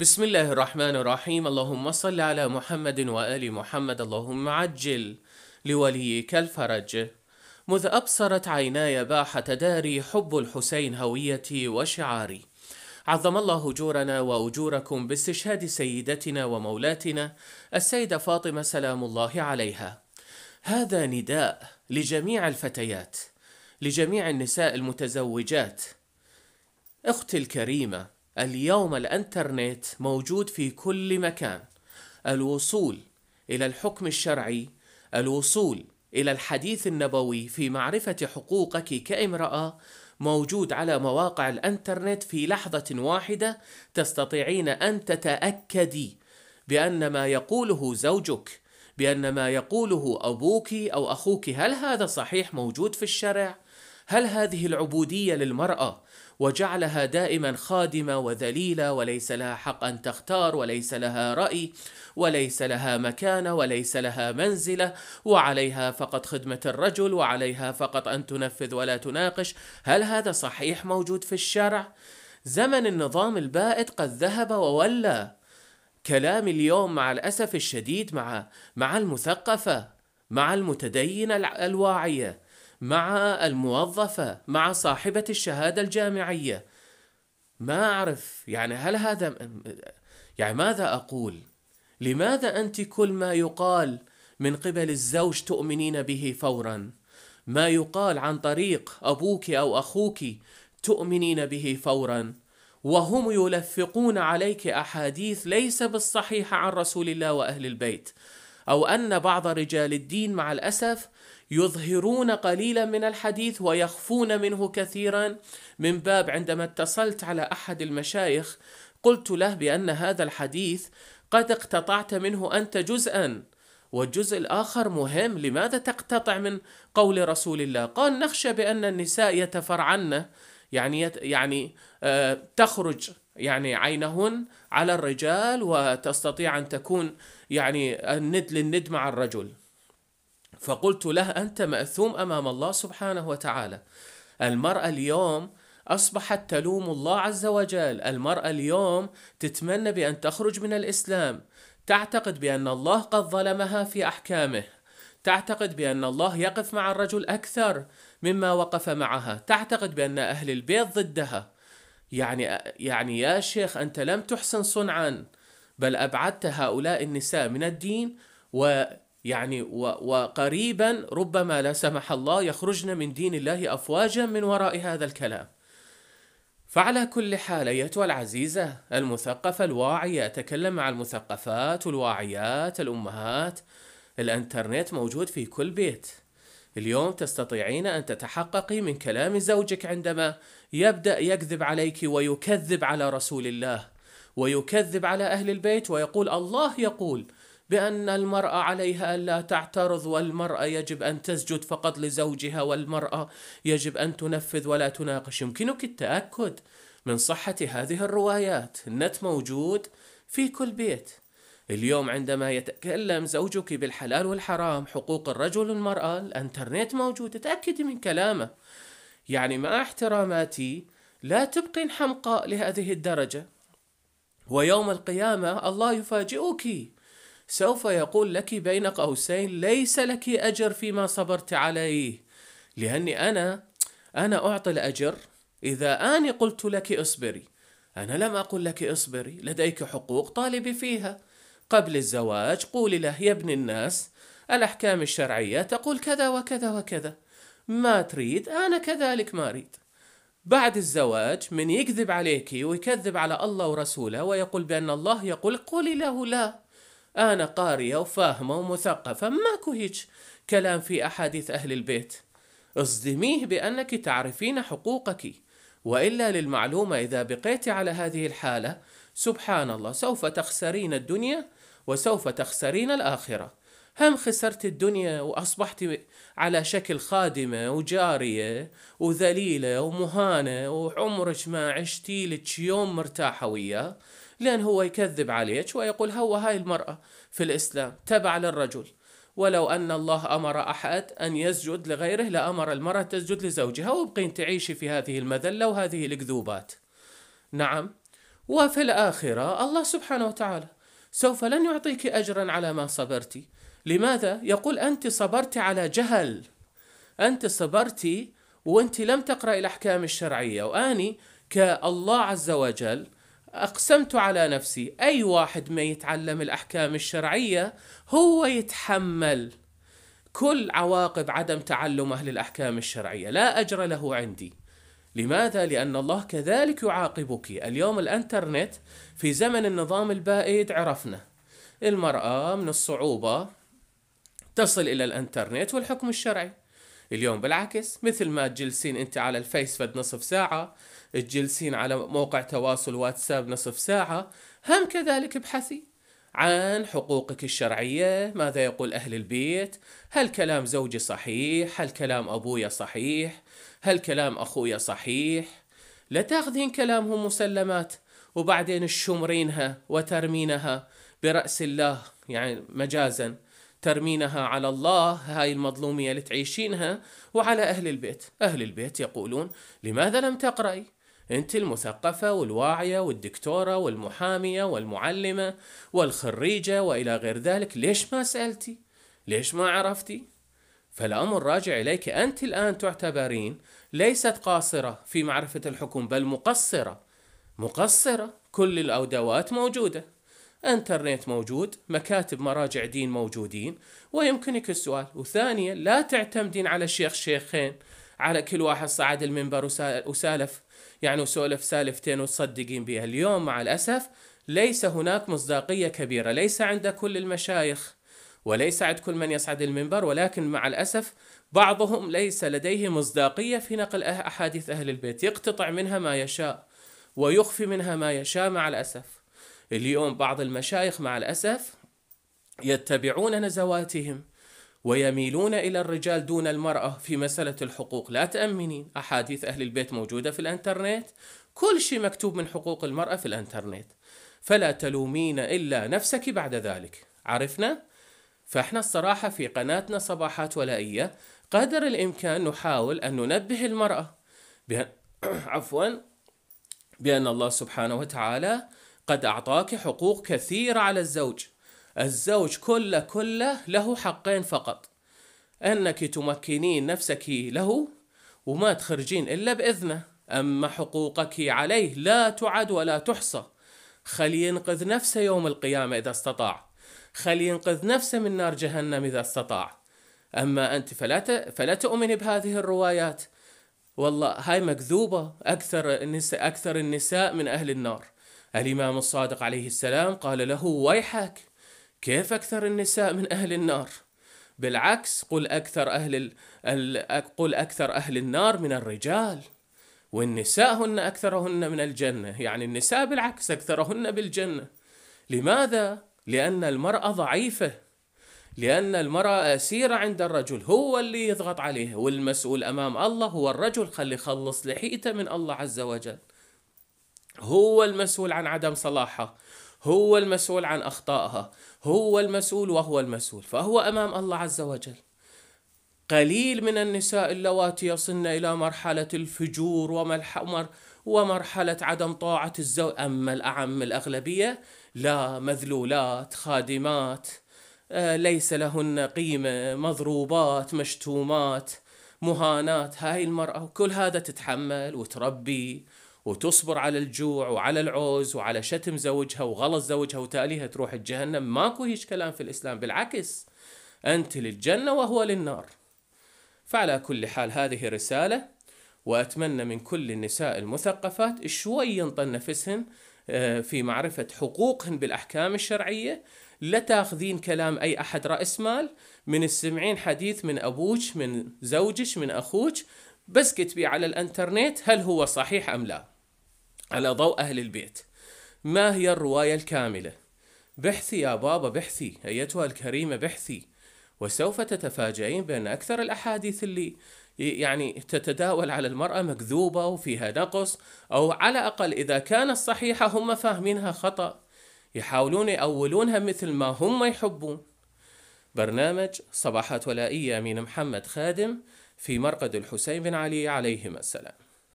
بسم الله الرحمن الرحيم اللهم صل على محمد وآل محمد اللهم عجل لوليك الفرج مذ أبصرت عيناي باحة داري حب الحسين هويتي وشعاري عظم الله أجورنا وأجوركم باستشهاد سيدتنا ومولاتنا السيدة فاطمة سلام الله عليها هذا نداء لجميع الفتيات لجميع النساء المتزوجات أختي الكريمة اليوم الانترنت موجود في كل مكان الوصول الى الحكم الشرعي الوصول الى الحديث النبوي في معرفه حقوقك كامراه موجود على مواقع الانترنت في لحظه واحده تستطيعين ان تتاكدي بان ما يقوله زوجك بان ما يقوله ابوك او اخوك هل هذا صحيح موجود في الشرع هل هذه العبوديه للمراه وجعلها دائما خادمه وذليله وليس لها حق ان تختار وليس لها راي وليس لها مكانه وليس لها منزله وعليها فقط خدمه الرجل وعليها فقط ان تنفذ ولا تناقش هل هذا صحيح موجود في الشرع زمن النظام البائد قد ذهب وولى كلام اليوم مع الاسف الشديد مع مع المثقفه مع المتدينه الواعيه مع الموظفة مع صاحبة الشهادة الجامعية ما أعرف يعني هل هذا يعني ماذا أقول لماذا أنت كل ما يقال من قبل الزوج تؤمنين به فورا ما يقال عن طريق أبوك أو أخوك تؤمنين به فورا وهم يلفقون عليك أحاديث ليس بالصحيحة عن رسول الله وأهل البيت أو أن بعض رجال الدين مع الأسف يظهرون قليلا من الحديث ويخفون منه كثيرا من باب عندما اتصلت على أحد المشايخ قلت له بأن هذا الحديث قد اقتطعت منه أنت جزءا والجزء الآخر مهم لماذا تقتطع من قول رسول الله قال نخشى بأن النساء يتفرعن يعني يعني آه، تخرج يعني عينهن على الرجال وتستطيع أن تكون يعني الند للند مع الرجل فقلت له أنت مأثوم أمام الله سبحانه وتعالى المرأة اليوم أصبحت تلوم الله عز وجل المرأة اليوم تتمنى بأن تخرج من الإسلام تعتقد بأن الله قد ظلمها في أحكامه تعتقد بأن الله يقف مع الرجل أكثر مما وقف معها تعتقد بأن أهل البيت ضدها يعني يعني يا شيخ انت لم تحسن صنعا بل ابعدت هؤلاء النساء من الدين ويعني وقريبا ربما لا سمح الله يخرجن من دين الله افواجا من وراء هذا الكلام. فعلى كل حال ايتها العزيزه المثقفه الواعيه اتكلم مع المثقفات والواعيات الامهات الانترنت موجود في كل بيت اليوم تستطيعين أن تتحققي من كلام زوجك عندما يبدأ يكذب عليك ويكذب على رسول الله ويكذب على أهل البيت ويقول الله يقول بأن المرأة عليها ألا تعترض والمرأة يجب أن تسجد فقط لزوجها والمرأة يجب أن تنفذ ولا تناقش يمكنك التأكد من صحة هذه الروايات النت موجود في كل بيت اليوم عندما يتكلم زوجك بالحلال والحرام حقوق الرجل والمرأة الانترنت موجود تأكدي من كلامه يعني مع احتراماتي لا تبقي حمقاء لهذه الدرجة ويوم القيامة الله يفاجئك سوف يقول لك بين قوسين ليس لك أجر فيما صبرت عليه لأني أنا أنا أعطي الأجر إذا أني قلت لك اصبري أنا لم أقل لك اصبري لديك حقوق طالبي فيها قبل الزواج قولي له يا ابن الناس الأحكام الشرعية تقول كذا وكذا وكذا ما تريد أنا كذلك ما أريد بعد الزواج من يكذب عليك ويكذب على الله ورسوله ويقول بأن الله يقول قولي له لا أنا قارية وفاهمة ومثقفة ماكو هيج كلام في أحاديث أهل البيت اصدميه بأنك تعرفين حقوقك وإلا للمعلومة إذا بقيت على هذه الحالة سبحان الله سوف تخسرين الدنيا وسوف تخسرين الآخرة هم خسرت الدنيا وأصبحت على شكل خادمة وجارية وذليلة ومهانة وعمرك ما عشتي لك يوم مرتاحة وياه لأن هو يكذب عليك ويقول هو هاي المرأة في الإسلام تبع للرجل ولو أن الله أمر أحد أن يسجد لغيره لأمر المرأة تسجد لزوجها وابقين تعيشي في هذه المذلة وهذه الكذوبات نعم وفي الآخرة الله سبحانه وتعالى سوف لن يعطيك اجرا على ما صبرت لماذا يقول انت صبرت على جهل انت صبرت وانت لم تقرا الاحكام الشرعيه واني كالله عز وجل اقسمت على نفسي اي واحد ما يتعلم الاحكام الشرعيه هو يتحمل كل عواقب عدم تعلمه للاحكام الشرعيه لا اجر له عندي لماذا؟ لأن الله كذلك يعاقبك اليوم الأنترنت في زمن النظام البائد عرفنا المرأة من الصعوبة تصل إلى الأنترنت والحكم الشرعي اليوم بالعكس مثل ما تجلسين أنت على الفيس فد نصف ساعة تجلسين على موقع تواصل واتساب نصف ساعة هم كذلك ابحثي عن حقوقك الشرعية ماذا يقول أهل البيت هل كلام زوجي صحيح هل كلام أبويا صحيح هل كلام أخويا صحيح لا تاخذين كلامهم مسلمات وبعدين تشمرينها وترمينها برأس الله يعني مجازا ترمينها على الله هاي المظلومية اللي تعيشينها وعلى أهل البيت أهل البيت يقولون لماذا لم تقرأي انت المثقفة والواعية والدكتورة والمحامية والمعلمة والخريجة والى غير ذلك ليش ما سألتي؟ ليش ما عرفتي؟ فالامر راجع اليك انت الان تعتبرين ليست قاصرة في معرفة الحكم بل مقصرة مقصرة كل الأدوات موجودة انترنت موجود مكاتب مراجع دين موجودين ويمكنك السؤال وثانيا لا تعتمدين على الشيخ شيخين على كل واحد صعد المنبر وسالف يعني وسولف سالفتين وتصدقين بها اليوم مع الأسف ليس هناك مصداقية كبيرة ليس عند كل المشايخ وليس عند كل من يصعد المنبر ولكن مع الأسف بعضهم ليس لديه مصداقية في نقل أه- أحاديث أهل البيت يقتطع منها ما يشاء ويخفي منها ما يشاء مع الأسف اليوم بعض المشايخ مع الأسف يتبعون نزواتهم ويميلون إلى الرجال دون المرأة في مسألة الحقوق لا تأمنين أحاديث أهل البيت موجودة في الأنترنت كل شيء مكتوب من حقوق المرأة في الأنترنت فلا تلومين إلا نفسك بعد ذلك عرفنا؟ فإحنا الصراحة في قناتنا صباحات ولائية قدر الإمكان نحاول أن ننبه المرأة بأن عفوا بأن الله سبحانه وتعالى قد أعطاك حقوق كثيرة على الزوج الزوج كله كله له حقين فقط أنك تمكنين نفسك له وما تخرجين إلا بإذنه أما حقوقك عليه لا تعد ولا تحصى خلي ينقذ نفسه يوم القيامة إذا استطاع خلي ينقذ نفسه من نار جهنم إذا استطاع أما أنت فلا فلا تؤمن بهذه الروايات والله هاي مكذوبة أكثر النساء أكثر النساء من أهل النار الإمام الصادق عليه السلام قال له ويحك كيف أكثر النساء من أهل النار؟ بالعكس قل أكثر أهل ال... ال... قل أكثر أهل النار من الرجال والنساء هن أكثرهن من الجنة يعني النساء بالعكس أكثرهن بالجنة لماذا؟ لأن المرأة ضعيفة لأن المرأة أسيرة عند الرجل هو اللي يضغط عليها والمسؤول أمام الله هو الرجل خلي يخلص لحيته من الله عز وجل هو المسؤول عن عدم صلاحها هو المسؤول عن اخطائها هو المسؤول وهو المسؤول فهو امام الله عز وجل قليل من النساء اللواتي يصلن الى مرحله الفجور ومرحله عدم طاعه الزوج اما الاعم الاغلبيه لا مذلولات خادمات آه، ليس لهن قيمه مضروبات مشتومات مهانات هاي المراه وكل هذا تتحمل وتربي وتصبر على الجوع وعلى العوز وعلى شتم زوجها وغلط زوجها وتاليها تروح الجهنم ماكو هيش كلام في الاسلام بالعكس انت للجنه وهو للنار فعلى كل حال هذه رساله واتمنى من كل النساء المثقفات شوي ينطن نفسهن آه، في معرفه حقوقهن بالاحكام الشرعيه لا تاخذين كلام اي احد راس مال من السمعين حديث من ابوك من زوجك من اخوك بس كتبي على الانترنت هل هو صحيح ام لا على ضوء أهل البيت ما هي الرواية الكاملة؟ بحثي يا بابا بحثي أيتها الكريمة بحثي وسوف تتفاجئين بأن أكثر الأحاديث اللي يعني تتداول على المرأة مكذوبة وفيها نقص أو على الأقل إذا كانت صحيحة هم فاهمينها خطأ يحاولون يأولونها مثل ما هم يحبون برنامج صباحات ولائية من محمد خادم في مرقد الحسين بن علي عليهما السلام